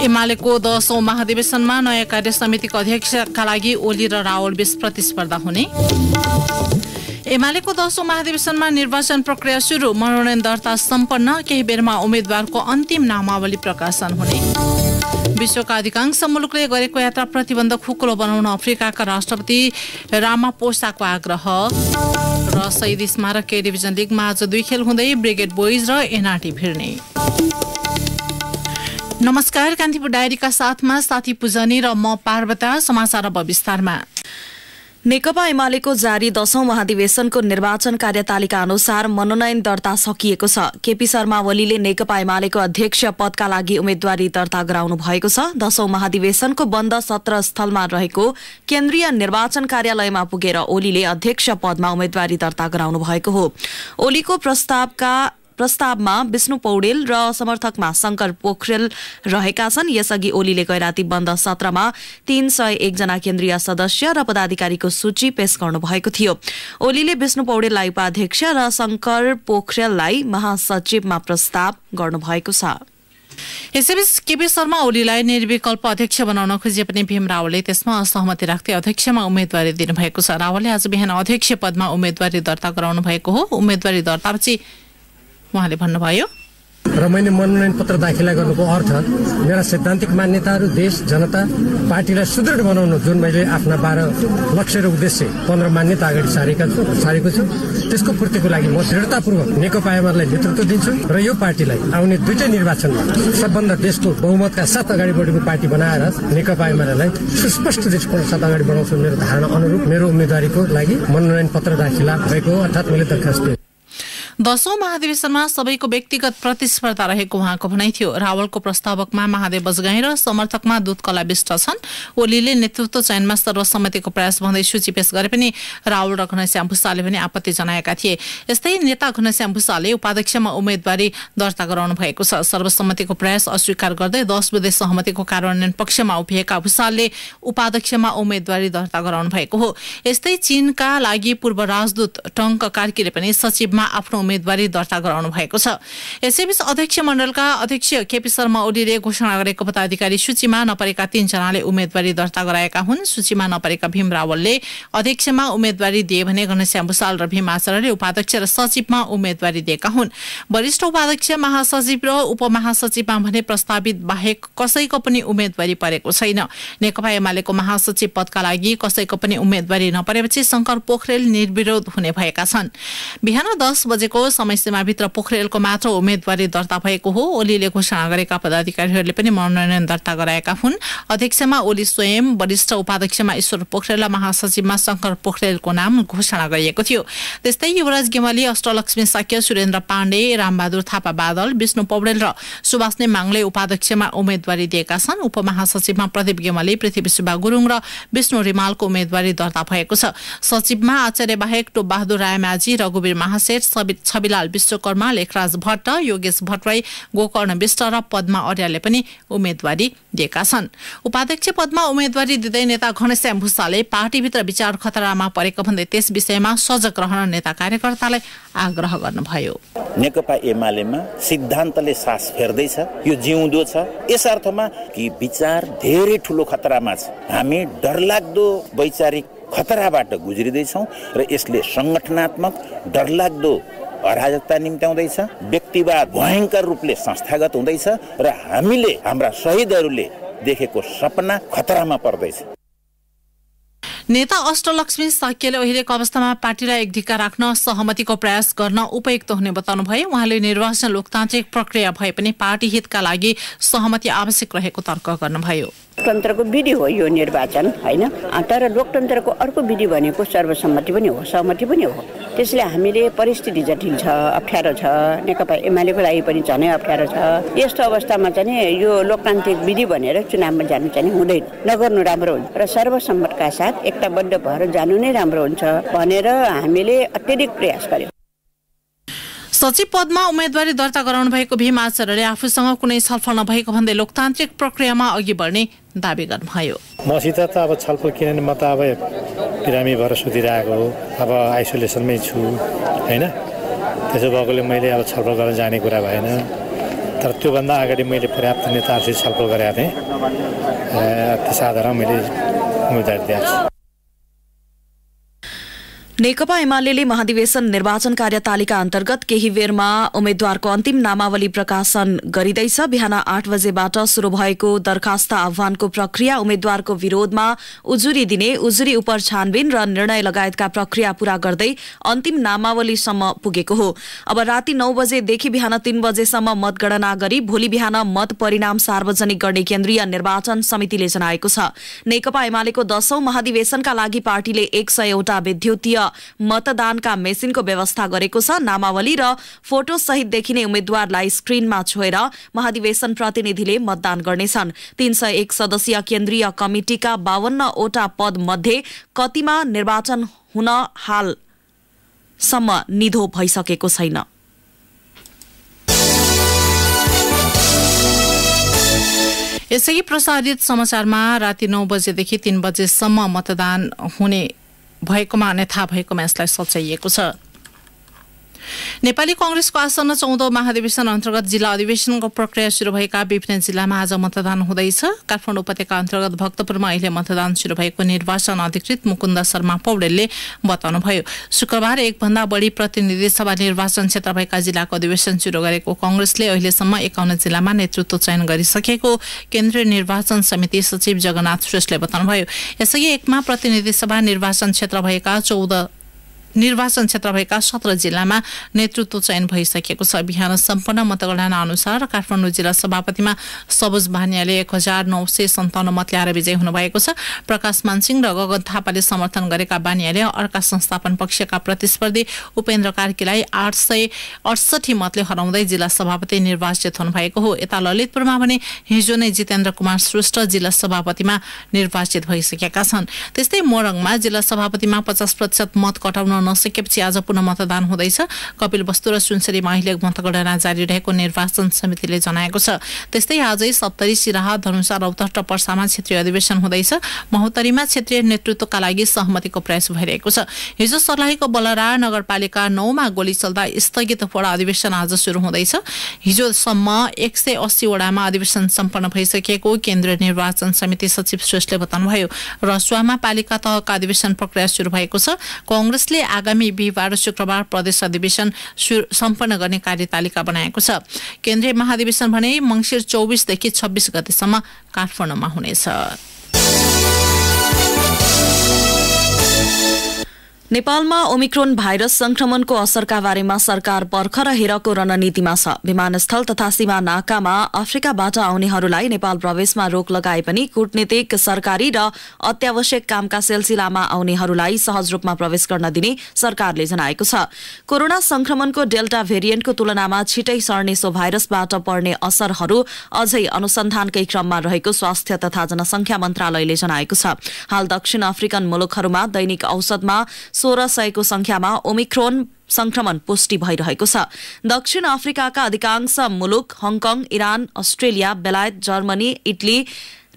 एमालेको दशौं महाधिवेशनमा नयाँ कार्य समितिको अध्यक्षका लागि ओली र रावल बीच प्रतिस्पर्धा हुने एमालेको दशौं महाधिवेशनमा निर्वाचन प्रक्रिया सुरु मनोनयन दर्ता सम्पन्न केही बेरमा उम्मेद्वारको अन्तिम नामावली प्रकाशन हुने विश्वका अधिकांश मुलुकले गरेको यात्रा प्रतिबन्ध खुकुलो बनाउन अफ्रिकाका राष्ट्रपति रामा पोसाको आग्रह र शहीद स्मारक के डिभिजन लिगमा आज दुई खेल हुँदै ब्रिगेड बोइज र एनआरटी भिर्ने नमस्कार कान्तिपुर डायरीका साथमा साथी पूजनी र म पार्वता समाचार अब विस्तारमा नेकपा एमालेको जारी दशौं महाधिवेशनको निर्वाचन कार्यतालिका अनुसार मनोनयन दर्ता सकिएको छ केपी शर्मा ओलीले नेकपा एमालेको अध्यक्ष पदका लागि उम्मेद्वारी दर्ता गराउनु भएको छ दशौं महाधिवेशनको बन्द सत्र स्थलमा रहेको केन्द्रीय निर्वाचन कार्यालयमा पुगेर ओलीले अध्यक्ष पदमा उम्मेद्वारी दर्ता गराउनु भएको हो ओलीको प्रस्तावका प्रस्तावमा विष्णु पौडेल र समर्थकमा शङ्कर पोखरेल रहेका छन् यसअघि ओलीले गैराती बन्द सत्रमा तीन सय एकजना केन्द्रीय सदस्य र पदाधिकारीको सूची पेश गर्नुभएको थियो ओलीले विष्णु पौडेललाई उपाध्यक्ष र शङ्कर पोखरेललाई महासचिवमा प्रस्ताव गर्नुभएको छ यसैबीच केपी शर्मा ओलीलाई निर्विकल्प अध्यक्ष बनाउन खोजिए पनि भीम रावलले त्यसमा असहमति राख्दै अध्यक्षमा उम्मेद्वारी दिनुभएको छ रावलले आज बिहान अध्यक्ष पदमा उम्मेद्वारी दर्ता गराउनु भएको हो उम्मेद्वारी दर्तापछि उहाँले भन्नुभयो र मैले मनोनयन पत्र दाखिला गर्नुको अर्थ मेरा सैद्धान्तिक मान्यताहरू देश जनता पार्टीलाई सुदृढ बनाउनु जुन मैले आफ्ना बाह्र लक्ष्य र उद्देश्य पन्ध्र मान्यता अगाडि सारेका छु सारेको छु त्यसको पूर्तिको लागि म दृढतापूर्वक नेकपा एमालेलाई नेतृत्व दिन्छु र यो पार्टीलाई आउने दुईटै निर्वाचनमा सबभन्दा देशको बहुमतका साथ अगाडि बढेको पार्टी बनाएर नेकपा एमालेलाई सुस्पष्ट दृष्टिकोण साथ अगाडि बढाउँछु मेरो धारणा अनुरूप मेरो उम्मेदवारीको लागि मनोनयन पत्र दाखिला भएको अर्थात् मैले दरखास्त दिएँ दशौं महाधिवेशनमा सबैको व्यक्तिगत प्रतिस्पर्धा रहेको उहाँको भनाइ थियो रावलको प्रस्तावकमा महादेव बजगाई र समर्थकमा दूतकला विष्ट छन् ओलीले नेतृत्व चयनमा सर्वसम्मतिको प्रयास भन्दै सूची पेश गरे पनि रावल र घनश्याम भूषाले पनि आपत्ति जनाएका थिए यस्तै नेता घनश्याम भूषाले उपाध्यक्षमा उम्मेदवारी दर्ता गराउनु भएको छ सर्वसम्मतिको प्रयास अस्वीकार गर्दै दस बुधे सहमतिको कार्यान्वयन पक्षमा उभिएका भूषालले उपाध्यक्षमा उम्मेदवारी दर्ता गराउनु भएको हो यस्तै चीनका लागि पूर्व राजदूत टङ्क कार्कीले पनि सचिवमा आफ्नो उम्मेद्वारी दर्ता गराउनु भएको छ यसैबीच अध्यक्ष मण्डलका अध्यक्ष केपी शर्मा ओलीले घोषणा गरेको पदाधिकारी सूचीमा नपरेका तीनजनाले उम्मेद्वारी दर्ता गराएका हुन् सूचीमा नपरेका भीम रावलले अध्यक्षमा उम्मेद्वारी दिए भने घनश्याम भूषाल र भीम आचार्यले उपाध्यक्ष र सचिवमा उम्मेद्वारी दिएका हुन् वरिष्ठ उपाध्यक्ष महासचिव र उपमहासचिवमा भने प्रस्तावित बाहेक कसैको पनि उम्मेद्वारी परेको छैन नेकपा एमालेको महासचिव पदका लागि कसैको पनि उम्मेद्वारी नपरेपछि शङ्कर पोखरेल निर्विरोध हुने भएका छन् बिहान दस बजेको ओलीको भित्र पोखरेलको मात्र उम्मेद्वारी दर्ता भएको हो ओलीले घोषणा गरेका पदाधिकारीहरूले पनि मनोनयन दर्ता गराएका हुन् अध्यक्षमा ओली स्वयं वरिष्ठ उपाध्यक्षमा ईश्वर पोखरेल र महासचिवमा शङ्कर पोखरेलको नाम घोषणा गरिएको थियो त्यस्तै युवराज गेवाली अष्टलक्ष्मी साक्य सुरेन्द्र पाण्डे रामबहादुर थापा बादल विष्णु पौडेल र सुभाष नेमाङले उपाध्यक्षमा उम्मेद्वारी दिएका छन् उपमहासचिवमा प्रदीप गेवाली पृथ्वी सुब्बा गुरुङ र विष्णु रिमालको उम्मेद्वारी दर्ता भएको छ सचिवमा आचार्य बाहेक टोपबहादुर रायमाझी रघुवीर महासेठ सबित छविलाल विश्वकर्मा लेखराज भट्ट योगेश भट्टराई गोकर्ण विष्ट र पद्मा अर्यालले पनि उम्मेदवारी दिएका छन् उपाध्यक्ष पदमा उम्मेदवारी दिँदै नेता घनश्याम भूषाले पार्टीभित्र विचार खतरामा परेको भन्दै त्यस विषयमा सजग रहन नेता कार्यकर्तालाई आग्रह गर्नुभयो नेकपा एमालेमा सिद्धान्तले सास फेर्दैछ यो जिउँदो छ यस अर्थमा कि विचार धेरै ठुलो खतरामा छ हामी डरलाग्दो वैचारिक खतराबाट गुज्रिँदैछौँ र यसले सङ्गठनात्मक डरलाग्दो अराजकता निम्त्याउँदैछ व्यक्तिवाद भयङ्कर रूपले संस्थागत हुँदैछ र हामीले हाम्रा शहीदहरूले देखेको सपना खतरामा पर्दैछ नेता अष्टलक्ष्मी साक्यले अहिलेको अवस्थामा पार्टीलाई एकढिका राख्न सहमतिको प्रयास गर्न उपयुक्त हुने बताउनु भए उहाँले निर्वाचन लोकतान्त्रिक प्रक्रिया भए पनि पार्टी हितका लागि सहमति आवश्यक रहेको तर्क गर्नुभयो लोकतन्त्रको विधि हो यो निर्वाचन होइन तर लोकतन्त्रको अर्को विधि भनेको सर्वसम्मति पनि हो सहमति पनि हो त्यसले हामीले परिस्थिति जटिल छ अप्ठ्यारो छ नेकपा एमालेको लागि पनि झनै अप्ठ्यारो छ यस्तो अवस्थामा चाहिँ यो लोकतान्त्रिक विधि भनेर चुनावमा जानु चाहिँ हुँदैन नगर्नु राम्रो हुन्छ र सर्वसम्मतका साथ एकताबद्ध भएर जानु नै राम्रो हुन्छ भनेर हामीले अत्यधिक प्रयास गर्यौँ सचिव पदमा उम्मेद्वारी दर्ता गराउनु भएको भीम आचार्यले आफूसँग कुनै छलफल नभएको भन्दै लोकतान्त्रिक प्रक्रियामा अघि बढ्ने दावी गर्नुभयो मसित त अब छलफल किनभने म त अब बिरामी भएर सुतिरहेको हो अब आइसोलेसनमै छु होइन त्यसो भएकोले मैले अब छलफल गर्न जाने कुरा भएन तर त्योभन्दा अगाडि मैले पर्याप्त नेताहरूसित छलफल गरेका थिएँ त्यस आधारमा मैले उम्मेदवारी दिएको छु नेकपा एमाले महाधिवेशन निर्वाचन कार्यतालिका अन्तर्गत केही बेरमा उम्मेद्वारको अन्तिम नामावली प्रकाशन गरिँदैछ बिहान आठ बजेबाट शुरू भएको दरखास्त आह्वानको प्रक्रिया उम्मेद्वारको विरोधमा उजुरी दिने उजुरी उप छानबिन र निर्णय लगायतका प्रक्रिया पूरा गर्दै अन्तिम नामावलीसम्म पुगेको हो अब राति नौ बजेदेखि बिहान तीन बजेसम्म मतगणना गरी भोलि बिहान मत परिणाम सार्वजनिक गर्ने केन्द्रीय निर्वाचन समितिले जनाएको छ नेकपा एमालेको दशौं महाधिवेशनका लागि पार्टीले एक सयवटा विद्युतीय मतदानका मेसिनको व्यवस्था गरेको छ नामावली र फोटो सहित देखिने उम्मेद्वारलाई स्क्रिनमा छोएर महाधिवेशन प्रतिनिधिले मतदान गर्नेछन् तीन सय एक सदस्यीय केन्द्रीय कमिटिका बावन्नवटा पद मध्ये कतिमा निर्वाचन हुन सम्म निधो भइसकेको छैन यसै प्रसारित समाचारमा राति नौ बजेदेखि तीन बजेसम्म मतदान हुने भएकोमा अन्यथा भएको भएकोमा यसलाई सच्याइएको छ नेपाली कङ्ग्रेसको आसन्न चौध महाधिवेशन अन्तर्गत जिल्ला अधिवेशनको प्रक्रिया सुरु भएका विभिन्न जिल्लामा आज मतदान हुँदैछ काठमाडौँ उपत्यका अन्तर्गत भक्तपुरमा अहिले मतदान सुरु भएको निर्वाचन अधिकृत मुकुन्द शर्मा पौडेलले बताउनुभयो शुक्रबार एकभन्दा बढी प्रतिनिधि सभा निर्वाचन क्षेत्र भएका जिल्लाको अधिवेशन सुरु गरेको कङ्ग्रेसले अहिलेसम्म एकाउन्न जिल्लामा नेतृत्व चयन गरिसकेको केन्द्रीय निर्वाचन समिति सचिव जगन्नाथ श्रेष्ठले बताउनुभयो यसअघि एकमा प्रतिनिधि सभा निर्वाचन क्षेत्र भएका चौध निर्वाचन क्षेत्र भएका सत्र जिल्लामा नेतृत्व चयन भइसकेको छ बिहान सम्पन्न मतगणना अनुसार काठमाडौँ जिल्ला सभापतिमा सबुज भानियाले एक हजार नौ सय सन्ताउन्न मत ल्याएर विजयी हुनुभएको छ प्रकाश मानसिंह र गगन थापाले समर्थन गरेका बानियाले अर्का संस्थापन पक्षका प्रतिस्पर्धी उपेन्द्र कार्कीलाई आठ सय अडसठी मतले हराउँदै जिल्ला सभापति निर्वाचित हुनुभएको हो यता ललितपुरमा भने हिजो नै जितेन्द्र कुमार श्रेष्ठ जिल्ला सभापतिमा निर्वाचित भइसकेका छन् त्यस्तै मोरङमा जिल्ला सभापतिमा पचास प्रतिशत मत कटाउन नसकेपछि आज पुनः मतदान हुँदैछ कपिल वस्तु र सुनसरीमा अहिले मतगणना जारी रहेको निर्वाचन समितिले जनाएको छ त्यस्तै आजै सप्तरी सिराहा धनुषा रौतहट पर्सामा क्षेत्रीय अधिवेशन हुँदैछ महोत्तरीमा क्षेत्रीय नेतृत्वका लागि सहमतिको प्रयास भइरहेको छ हिजो सर्लाहीको बलरा नगरपालिका नौमा गोली चल्दा स्थगित वडा अधिवेशन आज सुरु हुँदैछ हिजोसम्म एक सय अस्सी वडामा अधिवेशन सम्पन्न भइसकेको केन्द्रीय निर्वाचन समिति सचिव श्रेष्ठले बताउनुभयो रसुवामा पालिका तहका अधिवेशन प्रक्रिया सुरु भएको छ कङ्ग्रेसले आगामी बिहिबार शुक्रबार प्रदेश अधिवेशन सम्पन्न गर्ने कार्यतालिका बनाएको छ केन्द्रीय महाधिवेशन भने मङ्सिर चौबिसदेखि छब्बिस गतेसम्म काठमाडौँमा हुनेछ नेपालमा ओमिक्रोन भाइरस संक्रमणको असरका बारेमा सरकार पर्खर हेरको रणनीतिमा छ विमानस्थल तथा सीमा नाकामा अफ्रिकाबाट आउनेहरूलाई नेपाल प्रवेशमा रोक लगाए पनि कूटनीतिक सरकारी र अत्यावश्यक कामका सिलसिलामा आउनेहरूलाई सहज रूपमा प्रवेश गर्न दिने सरकारले जनाएको छ कोरोना संक्रमणको डेल्टा भेरिएन्टको तुलनामा छिटै सर्ने सो भाइरसबाट पर्ने असरहरू अझै अनुसन्धानकै क्रममा रहेको स्वास्थ्य तथा जनसंख्या मन्त्रालयले जनाएको छ हाल दक्षिण अफ्रिकन मुलुकहरूमा दैनिक औषधमा सोह्र सयको संख्यामा ओमिक्रोन संक्रमण पुष्टि भइरहेको छ दक्षिण अफ्रिकाका अधिकांश मुलुक हङकङ इरान अस्ट्रेलिया बेलायत जर्मनी इटली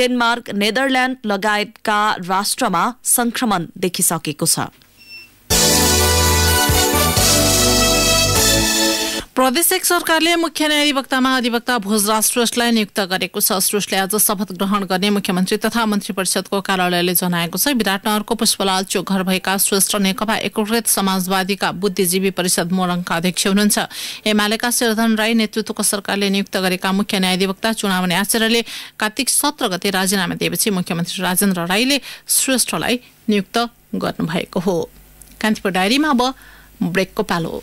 डेनमार्क नेदरल्याण्ड लगायतका राष्ट्रमा संक्रमण देखिसकेको छ प्रदेशिक सरकारले मुख्य न्यायाधिवक्ता अधिवक्ता भोजराज श्रेष्ठलाई नियुक्त गरेको छ श्रेष्ठले आज शपथ ग्रहण गर्ने मुख्यमन्त्री तथा मन्त्री परिषदको कार्यालयले जनाएको छ विराटनगरको पुष्पलाल चोक घर भएका श्रेष्ठ नेकपा एकीकृत समाजवादीका बुद्धिजीवी परिषद मोरङका अध्यक्ष हुनुहुन्छ एमालेका शेरधन राई नेतृत्वको सरकारले नियुक्त गरेका मुख्य न्यायाधिवक्ता चुनावनी आचार्यले कार्तिक सत्र गते राजीनामा दिएपछि मुख्यमन्त्री राजेन्द्र राईले श्रेष्ठलाई नियुक्त गर्नुभएको हो कान्तिपुर डायरीमा अब ब्रेकको पालो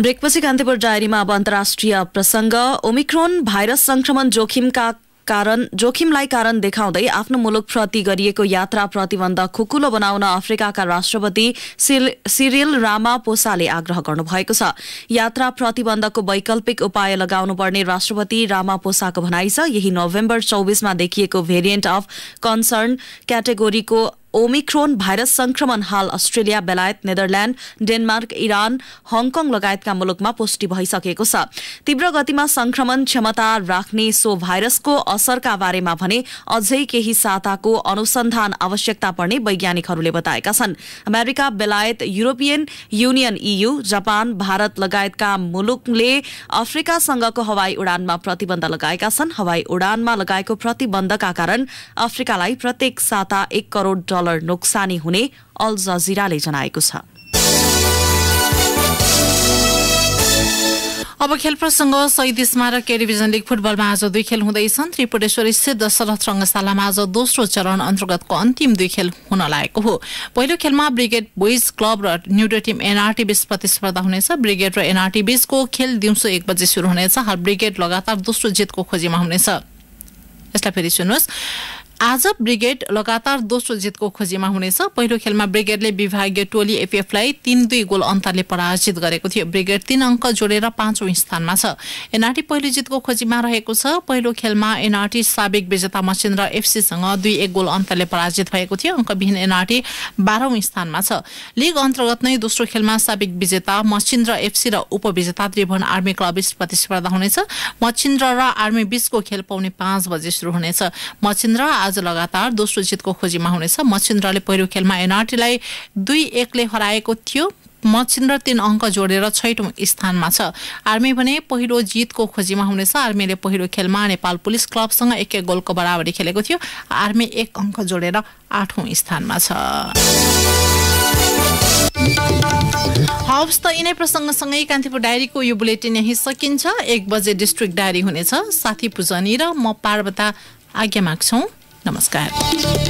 ब्रेकपछि कान्तिपुर डायरीमा अब अन्तर्राष्ट्रिय प्रसङ्ग ओमिक्रोन भाइरस संक्रमण जोखिमका कारण जोखिमलाई कारण देखाउँदै आफ्नो मुलुकप्रति गरिएको यात्रा प्रतिबन्ध खुकुलो बनाउन अफ्रिकाका राष्ट्रपति सिरिल रामा पोसाले आग्रह गर्नुभएको छ यात्रा प्रतिबन्धको वैकल्पिक उपाय लगाउनुपर्ने राष्ट्रपति रामा पोसाको भनाइ छ यही नोभेम्बर चौबिसमा देखिएको भेरिएन्ट अफ कन्सर्न क्याटेगोरीको ओमिक्रोन भाइरस संक्रमण हाल अस्ट्रेलिया बेलायत नेदरल्याण्ड डेनमार्क इरान हङकङ लगायतका मुलुकमा पुष्टि भइसकेको छ तीव्र गतिमा संक्रमण क्षमता राख्ने सो भाइरसको असरका बारेमा भने अझै केही साताको अनुसन्धान आवश्यकता पर्ने वैज्ञानिकहरूले बताएका छन् अमेरिका बेलायत European Union EU Japan Bharat लगायतका मुलुकले अफ्रिकासँगको हवाई उडानमा प्रतिबन्ध लगाएका छन् हवाई उडानमा लगाएको प्रतिबन्धका कारण अफ्रिकालाई प्रत्येक साता एक करोड़ डलर नोक्सानी हुने अल जजिराले जनाएको छ अब खेल प्रसङ्ग शहीद स्मारक टेलिभिजन लिग फुटबलमा आज दुई खेल हुँदैछन् त्रिपुरेश्वर स्थित दशरथ रङ्गशालामा आज दोस्रो चरण अन्तर्गतको अन्तिम दुई खेल हुन लागेको हो पहिलो खेलमा ब्रिगेड बोइज क्लब र न्युडो टिम एनआरटी बीच प्रतिस्पर्धा हुनेछ ब्रिगेड र एनआरटी बीचको खेल दिउँसो एक बजे सुरु हुनेछ हाल ब्रिगेड लगातार दोस्रो जितको खोजीमा हुनेछ यसलाई फेरि सुन्नुहोस् आज ब्रिगेड लगातार दोस्रो जितको खोजीमा हुनेछ पहिलो खेलमा ब्रिगेडले विभागीय टोली एफएफलाई तीन दुई गोल अन्तरले पराजित गरेको थियो ब्रिगेड तीन अङ्क जोडेर पाँचौं स्थानमा छ एनआरटी पहिलो जितको खोजीमा रहेको छ पहिलो खेलमा एनआरटी साबिक विजेता मसिन र एफसीसँग दुई एक गोल अन्तरले पराजित भएको थियो अङ्कविहीन एनआरटी बाह्रौं स्थानमा छ लिग अन्तर्गत नै दोस्रो खेलमा साबिक विजेता मसिन र एफसी र उपविजेता त्रिभुवन आर्मी क्लब प्रतिस्पर्धा हुनेछ मचिन्द्र र आर्मी बीचको खेल पाउने पाँच बजे सुरु हुनेछ मचिन्द्र आज लगातार दोस्रो जितको खोजीमा हुनेछ मच्छिन्द्रले पहिलो खेलमा एनआरटीलाई दुई एकले हराएको थियो मच्छिन्द्र तीन अङ्क जोडेर छैटौँ स्थानमा छ आर्मी भने पहिलो जितको खोजीमा हुनेछ आर्मीले पहिलो खेलमा नेपाल पुलिस क्लबसँग एक एक गोलको बराबरी खेलेको थियो आर्मी एक अङ्क जोडेर आठौँ स्थानमा छ हवस् त यिनै प्रसङ्गसँगै कान्तिपुर डायरीको यो बुलेटिन यहीँ सकिन्छ एक बजे डिस्ट्रिक्ट डायरी हुनेछ साथी पूजनी र म पार्वता आज्ञा माग्छौँ नमस्कार